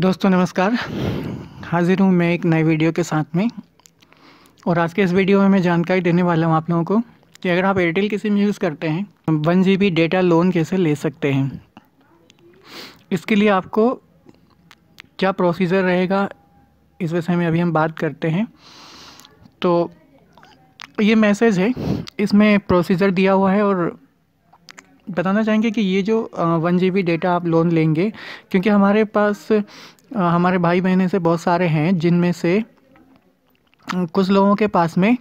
दोस्तों नमस्कार हाजिर हूँ मैं एक नए वीडियो के साथ में और आज के इस वीडियो में मैं जानकारी देने वाला हूँ आप लोगों को कि अगर आप एयरटेल की सिम यूज़ करते हैं तो one G B data loan कैसे ले सकते हैं इसके लिए आपको क्या प्रोसीजर रहेगा इस विषय में अभी हम बात करते हैं तो ये मैसेज है इसमें प्रोसीजर दिया हुआ है और बताना चाहेंगे कि ये जो वन जी डेटा आप लोन लेंगे क्योंकि हमारे पास हमारे भाई बहन से बहुत सारे हैं जिनमें से कुछ लोगों के पास में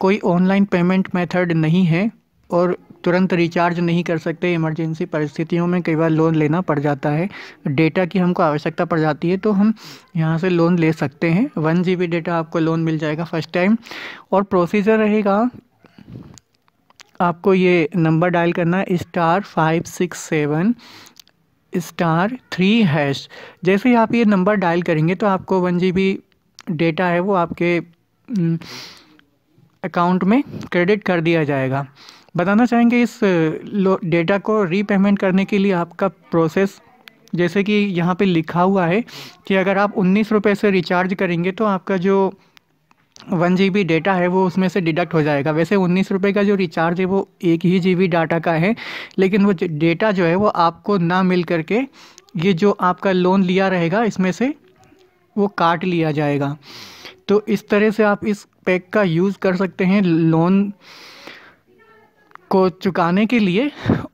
कोई ऑनलाइन पेमेंट मेथड नहीं है और तुरंत रिचार्ज नहीं कर सकते इमरजेंसी परिस्थितियों में कई बार लोन लेना पड़ जाता है डेटा की हमको आवश्यकता पड़ जाती है तो हम यहाँ से लोन ले सकते हैं वन जी डेटा आपको लोन मिल जाएगा फर्स्ट टाइम और प्रोसीजर रहेगा आपको ये नंबर डायल करना है star five six seven star three hash जैसे ही आप ये नंबर डायल करेंगे तो आपको वन जी बी डेटा है वो आपके अकाउंट हम्म, में क्रेडिट कर दिया जाएगा बताना चाहेंगे इस डेटा को रीपेमेंट करने के लिए आपका प्रोसेस जैसे कि यहाँ पे लिखा हुआ है कि अगर आप उन्नीस रुपये से रिचार्ज करेंगे तो आपका जो वन जी बी डेटा है वो उसमें से डिडक्ट हो जाएगा वैसे उन्नीस रुपये का जो रिचार्ज है वो एक ही जी बी डाटा का है लेकिन वो डेटा जो है वो आपको ना मिल करके ये जो आपका लोन लिया रहेगा इसमें से वो काट लिया जाएगा तो इस तरह से आप इस पैक का यूज़ कर सकते हैं लोन को चुकाने के लिए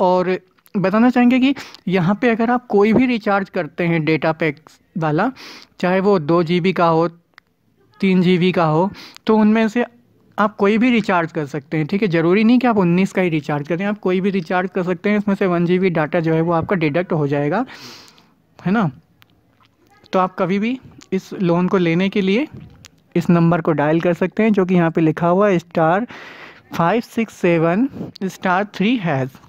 और बताना चाहेंगे कि यहाँ पे अगर आप कोई भी रिचार्ज करते हैं डेटा पैक वाला चाहे वो दो जी का हो तीन जी का हो तो उनमें से आप कोई भी रिचार्ज कर सकते हैं ठीक है ज़रूरी नहीं कि आप 19 का ही रिचार्ज करें आप कोई भी रिचार्ज कर सकते हैं इसमें से वन जी डाटा जो है वो आपका डिडक्ट हो जाएगा है ना तो आप कभी भी इस लोन को लेने के लिए इस नंबर को डायल कर सकते हैं जो कि यहाँ पे लिखा हुआ है star five six seven star three has